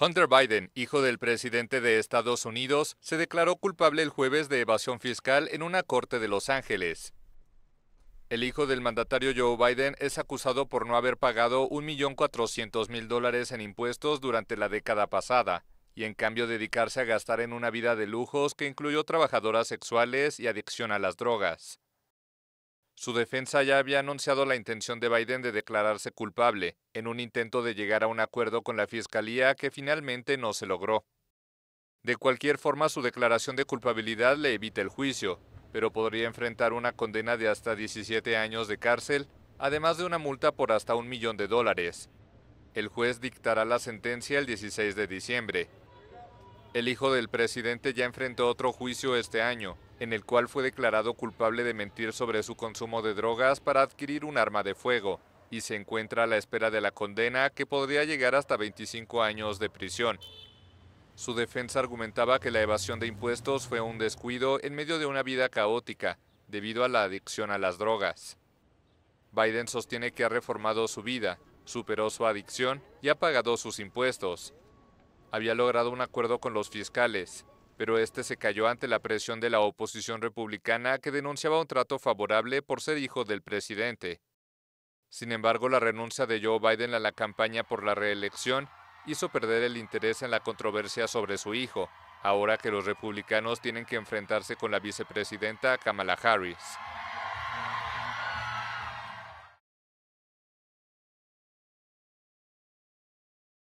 Hunter Biden, hijo del presidente de Estados Unidos, se declaró culpable el jueves de evasión fiscal en una corte de Los Ángeles. El hijo del mandatario Joe Biden es acusado por no haber pagado 1.400.000 dólares en impuestos durante la década pasada y en cambio dedicarse a gastar en una vida de lujos que incluyó trabajadoras sexuales y adicción a las drogas. Su defensa ya había anunciado la intención de Biden de declararse culpable, en un intento de llegar a un acuerdo con la Fiscalía que finalmente no se logró. De cualquier forma, su declaración de culpabilidad le evita el juicio, pero podría enfrentar una condena de hasta 17 años de cárcel, además de una multa por hasta un millón de dólares. El juez dictará la sentencia el 16 de diciembre, el hijo del presidente ya enfrentó otro juicio este año, en el cual fue declarado culpable de mentir sobre su consumo de drogas para adquirir un arma de fuego, y se encuentra a la espera de la condena que podría llegar hasta 25 años de prisión. Su defensa argumentaba que la evasión de impuestos fue un descuido en medio de una vida caótica, debido a la adicción a las drogas. Biden sostiene que ha reformado su vida, superó su adicción y ha pagado sus impuestos, había logrado un acuerdo con los fiscales, pero este se cayó ante la presión de la oposición republicana que denunciaba un trato favorable por ser hijo del presidente. Sin embargo, la renuncia de Joe Biden a la campaña por la reelección hizo perder el interés en la controversia sobre su hijo, ahora que los republicanos tienen que enfrentarse con la vicepresidenta Kamala Harris.